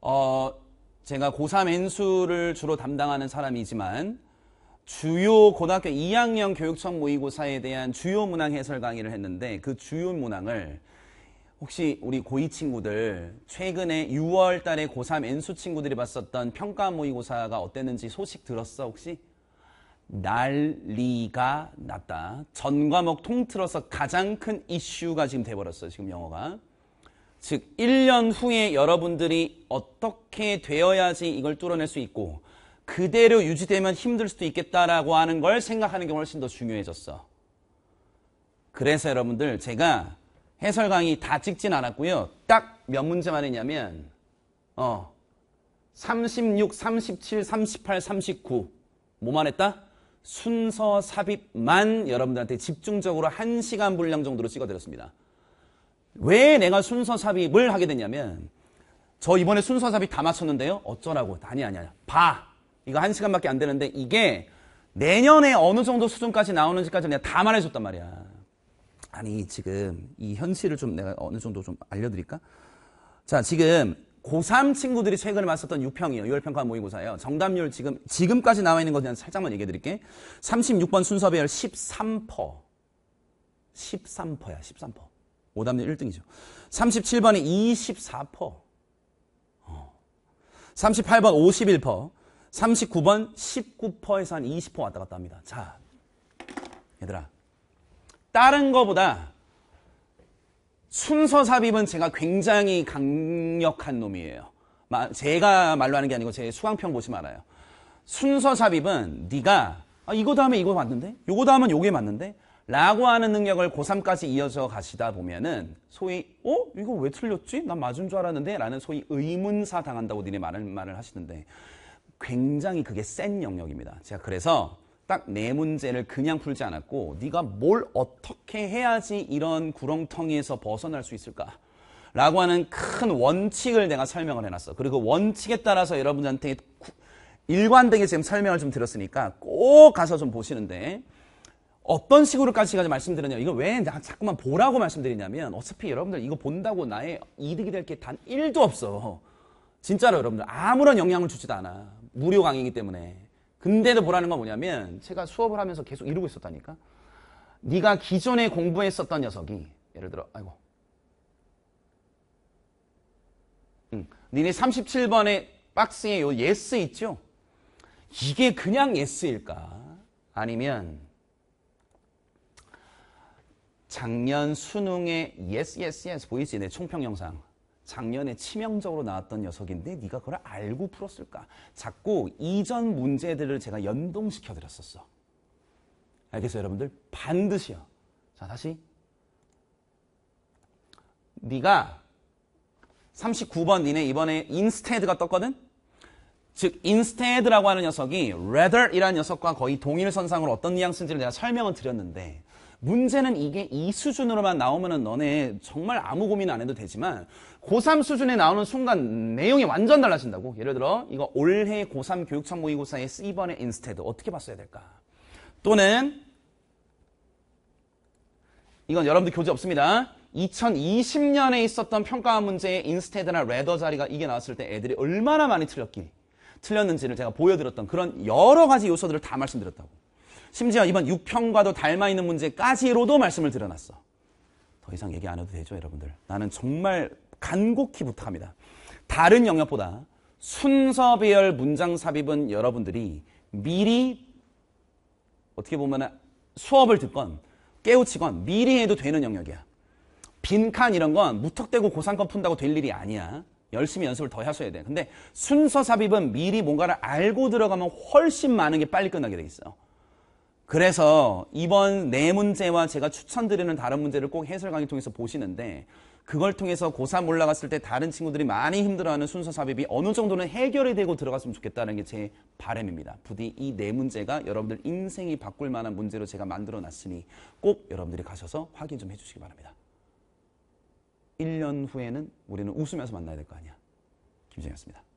어, 제가 고3 N수를 주로 담당하는 사람이지만 주요 고등학교 2학년 교육청 모의고사에 대한 주요 문항 해설 강의를 했는데 그 주요 문항을 혹시 우리 고2 친구들 최근에 6월 달에 고3 N수 친구들이 봤었던 평가 모의고사가 어땠는지 소식 들었어 혹시? 난리가 났다. 전 과목 통틀어서 가장 큰 이슈가 지금 돼버렸어 지금 영어가. 즉 1년 후에 여러분들이 어떻게 되어야지 이걸 뚫어낼 수 있고 그대로 유지되면 힘들 수도 있겠다라고 하는 걸 생각하는 게 훨씬 더 중요해졌어. 그래서 여러분들 제가 해설 강의 다 찍진 않았고요. 딱 몇 문제만 했냐면 어 36, 37, 38, 39 뭐만 했다? 순서 삽입만 여러분들한테 집중적으로 1시간 분량 정도로 찍어드렸습니다. 왜 내가 순서 삽입을 하게 됐냐면 저 이번에 순서 삽입 다 맞췄는데요. 어쩌라고. 아니 아니 아니. 봐. 이거 한 시간밖에 안 되는데 이게 내년에 어느 정도 수준까지 나오는지까지 내가 다 말해줬단 말이야. 아니 지금 이 현실을 좀 내가 어느 정도 좀 알려드릴까? 자 지금 고3 친구들이 최근에 맞췄던 6평이에요. 6월 평가 모의고사예요. 정답률 지금 지금까지 나와 있는 거 그냥 살짝만 얘기해 드릴게. 36번 순서 배열 13%. 13%야, 13%. 오답률 1등이죠. 37번이 24%. 38번 51%. 39번 19%에서 한 20% 왔다 갔다 합니다. 자, 얘들아. 다른 거보다 순서 삽입은 제가 굉장히 강력한 놈이에요. 제가 말로 하는 게 아니고 제 수강평 보지말아요 순서 삽입은 네가 아, 이거 다음에 이거 맞는데? 이거 다음은 요게 맞는데? 라고 하는 능력을 고3까지 이어서 가시다 보면은 소위 어? 이거 왜 틀렸지? 난 맞은 줄 알았는데? 라는 소위 의문사 당한다고 니네 말을, 말을 하시는데 굉장히 그게 센 영역입니다. 제가 그래서 딱 네 문제를 그냥 풀지 않았고 네가 뭘 어떻게 해야지 이런 구렁텅이에서 벗어날 수 있을까? 라고 하는 큰 원칙을 내가 설명을 해놨어. 그리고 원칙에 따라서 여러분한테 일관되게 지금 설명을 좀 드렸으니까 꼭 가서 좀 보시는데 어떤 식으로까지 제가 말씀드렸냐. 이거 왜 자꾸만 보라고 말씀드리냐면 어차피 여러분들 이거 본다고 나의 이득이 될 게 단 1도 없어. 진짜로 여러분들 아무런 영향을 주지도 않아. 무료 강의이기 때문에. 근데도 보라는 건 뭐냐면 제가 수업을 하면서 계속 이러고 있었다니까. 네가 기존에 공부했었던 녀석이 예를 들어 아이고 응. 니네 37번의 박스에 요 예스 있죠? 이게 그냥 예스일까? 아니면 작년 수능의 yes, yes, yes 보이지? 내 총평 영상. 작년에 치명적으로 나왔던 녀석인데 네가 그걸 알고 풀었을까? 자꾸 이전 문제들을 제가 연동시켜 드렸었어. 알겠어요, 여러분들? 반드시요. 자, 다시. 네가 39번 니네 이번에 instead가 떴거든? 즉 instead라고 하는 녀석이 rather이라는 녀석과 거의 동일선상으로 어떤 뉘앙스인지를 내가 설명을 드렸는데 문제는 이게 이 수준으로만 나오면은 너네 정말 아무 고민 안 해도 되지만 고3 수준에 나오는 순간 내용이 완전 달라진다고. 예를 들어 이거 올해 고3 교육청 모의고사의 C번의 인스테드 어떻게 봤어야 될까? 또는 이건 여러분들 교재 없습니다. 2020년에 있었던 평가 문제의 인스테드나 레더 자리가 이게 나왔을 때 애들이 얼마나 많이 틀렸길 틀렸는지를 제가 보여드렸던 그런 여러 가지 요소들을 다 말씀드렸다고. 심지어 이번 6평과도 닮아 있는 문제까지로도 말씀을 드려놨어. 더 이상 얘기 안 해도 되죠, 여러분들. 나는 정말 간곡히 부탁합니다. 다른 영역보다 순서 배열 문장 삽입은 여러분들이 미리 어떻게 보면 수업을 듣건 깨우치건 미리 해도 되는 영역이야. 빈칸 이런 건 무턱대고 고상권 푼다고 될 일이 아니야. 열심히 연습을 더 하셔야 돼. 근데 순서 삽입은 미리 뭔가를 알고 들어가면 훨씬 많은 게 빨리 끝나게 돼 있어. 요 그래서 이번 네 문제와 제가 추천드리는 다른 문제를 꼭 해설 강의 통해서 보시는데 그걸 통해서 고3 올라갔을 때 다른 친구들이 많이 힘들어하는 순서 삽입이 어느 정도는 해결이 되고 들어갔으면 좋겠다는 게 제 바람입니다. 부디 이 네 문제가 여러분들 인생이 바꿀 만한 문제로 제가 만들어 놨으니 꼭 여러분들이 가셔서 확인 좀 해주시기 바랍니다. 1년 후에는 우리는 웃으면서 만나야 될 거 아니야. 김정이었습니다.